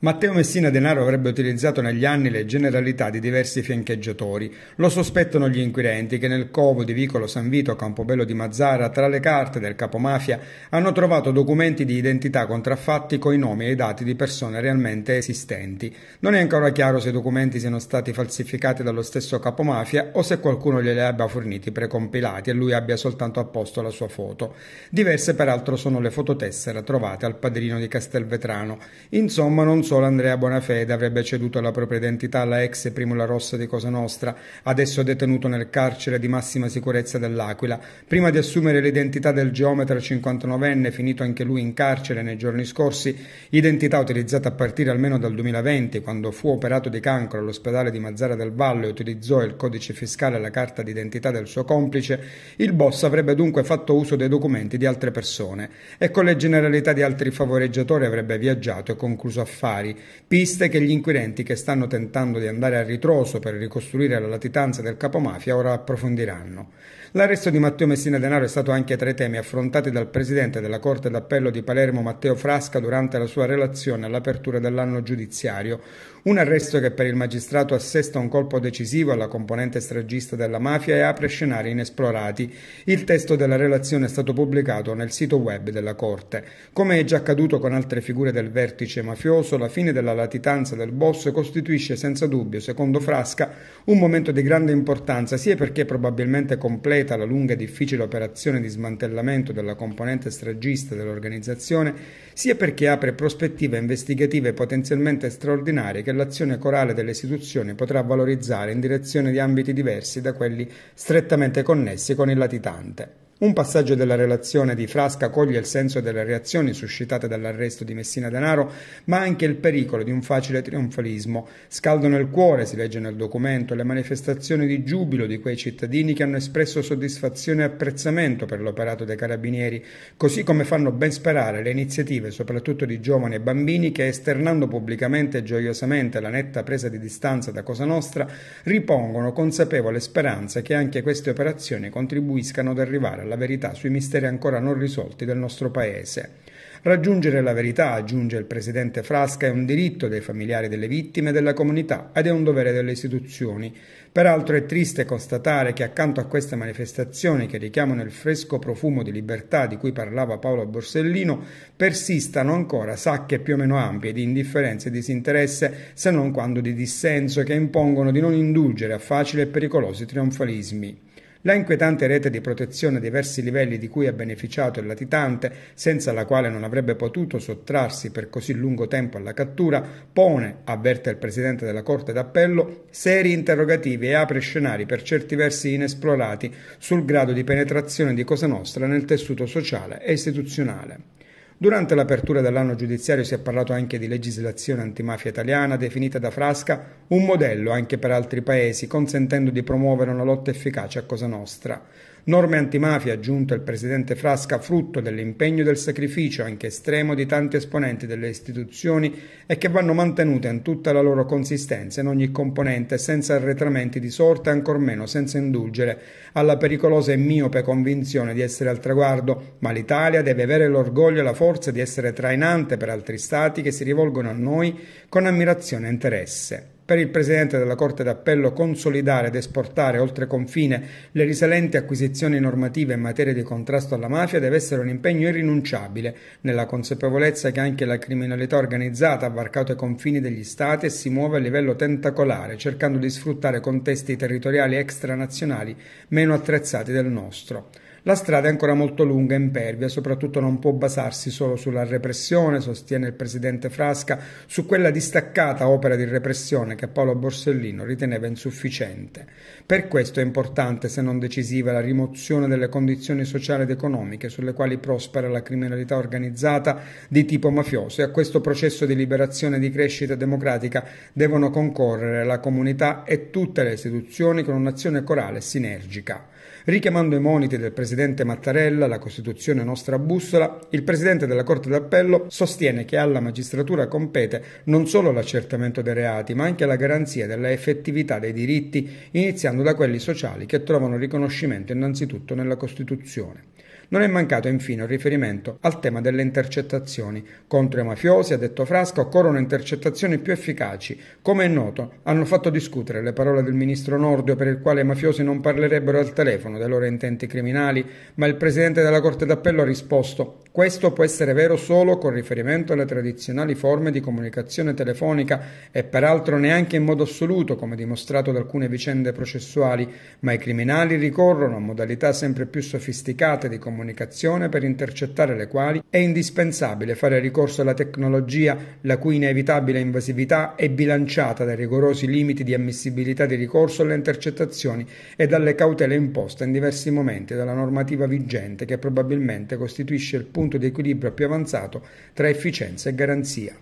Matteo Messina Denaro avrebbe utilizzato negli anni le generalità di diversi fiancheggiatori. Lo sospettano gli inquirenti che nel covo di Vicolo San Vito a Campobello di Mazzara, tra le carte del capomafia, hanno trovato documenti di identità contraffatti coi nomi e i dati di persone realmente esistenti. Non è ancora chiaro se i documenti siano stati falsificati dallo stesso capomafia o se qualcuno glieli abbia forniti precompilati e lui abbia soltanto apposto la sua foto. Diverse peraltro sono le fototessere trovate al padrino di Castelvetrano. Insomma, non solo Andrea Bonafede avrebbe ceduto la propria identità alla ex Primula Rossa di Cosa Nostra, adesso detenuto nel carcere di massima sicurezza dell'Aquila, prima di assumere l'identità del geometra 59enne finito anche lui in carcere nei giorni scorsi, identità utilizzata a partire almeno dal 2020 quando fu operato di cancro all'ospedale di Mazzara del Vallo e utilizzò il codice fiscale e la carta d'identità del suo complice, il boss avrebbe dunque fatto uso dei documenti di altre persone e con le generalità di altri favoreggiatori avrebbe viaggiato e concluso affari particolari, piste che gli inquirenti che stanno tentando di andare a ritroso per ricostruire la latitanza del capomafia ora approfondiranno. L'arresto di Matteo Messina Denaro è stato anche tra i temi affrontati dal presidente della Corte d'Appello di Palermo Matteo Frasca durante la sua relazione all'apertura dell'anno giudiziario, un arresto che per il magistrato assesta un colpo decisivo alla componente stragista della mafia e apre scenari inesplorati. Il testo della relazione è stato pubblicato nel sito web della Corte. Come è già accaduto con altre figure del vertice mafioso, la alla fine della latitanza del boss costituisce senza dubbio, secondo Frasca, un momento di grande importanza sia perché probabilmente completa la lunga e difficile operazione di smantellamento della componente stragista dell'organizzazione, sia perché apre prospettive investigative potenzialmente straordinarie che l'azione corale delle istituzioni potrà valorizzare in direzione di ambiti diversi da quelli strettamente connessi con il latitante. Un passaggio della relazione di Frasca coglie il senso delle reazioni suscitate dall'arresto di Messina Denaro, ma anche il pericolo di un facile trionfalismo. Scaldano il cuore, si legge nel documento, le manifestazioni di giubilo di quei cittadini che hanno espresso soddisfazione e apprezzamento per l'operato dei carabinieri, così come fanno ben sperare le iniziative, soprattutto di giovani e bambini, che esternando pubblicamente e gioiosamente la netta presa di distanza da Cosa Nostra, ripongono consapevole speranza che anche queste operazioni contribuiscano ad arrivare la verità sui misteri ancora non risolti del nostro Paese. Raggiungere la verità, aggiunge il presidente Frasca, è un diritto dei familiari delle vittime e della comunità ed è un dovere delle istituzioni. Peraltro è triste constatare che accanto a queste manifestazioni che richiamano il fresco profumo di libertà di cui parlava Paolo Borsellino, persistano ancora sacche più o meno ampie di indifferenza e disinteresse, se non quando di dissenso, che impongono di non indulgere a facili e pericolosi trionfalismi. La inquietante rete di protezione a diversi livelli di cui ha beneficiato il latitante, senza la quale non avrebbe potuto sottrarsi per così lungo tempo alla cattura, pone, avverte il presidente della Corte d'Appello, seri interrogativi e apre scenari per certi versi inesplorati sul grado di penetrazione di Cosa Nostra nel tessuto sociale e istituzionale. Durante l'apertura dell'anno giudiziario si è parlato anche di legislazione antimafia italiana, definita da Frasca un modello anche per altri paesi, consentendo di promuovere una lotta efficace a Cosa Nostra. Norme antimafia aggiunte il presidente Frasca frutto dell'impegno e del sacrificio anche estremo di tanti esponenti delle istituzioni e che vanno mantenute in tutta la loro consistenza in ogni componente senza arretramenti di sorte e ancor meno senza indulgere alla pericolosa e miope convinzione di essere al traguardo, ma l'Italia deve avere l'orgoglio e la forza di essere trainante per altri stati che si rivolgono a noi con ammirazione e interesse per il Presidente della Corte d'Appello consolidare ed esportare oltre confine le risalenti acquisizioni normative in materia di contrasto alla mafia deve essere un impegno irrinunciabile, nella consapevolezza che anche la criminalità organizzata ha varcato i confini degli Stati e si muove a livello tentacolare, cercando di sfruttare contesti territoriali extranazionali meno attrezzati del nostro. La strada è ancora molto lunga e impervia, soprattutto non può basarsi solo sulla repressione, sostiene il presidente Frasca, su quella distaccata opera di repressione che Paolo Borsellino riteneva insufficiente. Per questo è importante, se non decisiva, la rimozione delle condizioni sociali ed economiche sulle quali prospera la criminalità organizzata di tipo mafioso e a questo processo di liberazione e di crescita democratica devono concorrere la comunità e tutte le istituzioni con un'azione corale e sinergica. Richiamando i moniti del presidente Mattarella, la Costituzione nostra bussola, il presidente della Corte d'Appello sostiene che alla magistratura compete non solo l'accertamento dei reati, ma anche la garanzia della effettività dei diritti, iniziando da quelli sociali che trovano riconoscimento innanzitutto nella Costituzione. Non è mancato infine un riferimento al tema delle intercettazioni. Contro i mafiosi, ha detto Frasca, occorrono intercettazioni più efficaci. Come è noto, hanno fatto discutere le parole del ministro Nordio per il quale i mafiosi non parlerebbero al telefono dei loro intenti criminali, ma il presidente della Corte d'Appello ha risposto questo può essere vero solo con riferimento alle tradizionali forme di comunicazione telefonica e peraltro neanche in modo assoluto, come dimostrato da alcune vicende processuali, ma i criminali ricorrono a modalità sempre più sofisticate di di comunicazione per intercettare le quali è indispensabile fare ricorso alla tecnologia la cui inevitabile invasività è bilanciata dai rigorosi limiti di ammissibilità di ricorso alle intercettazioni e dalle cautele imposte in diversi momenti dalla normativa vigente che probabilmente costituisce il punto di equilibrio più avanzato tra efficienza e garanzia.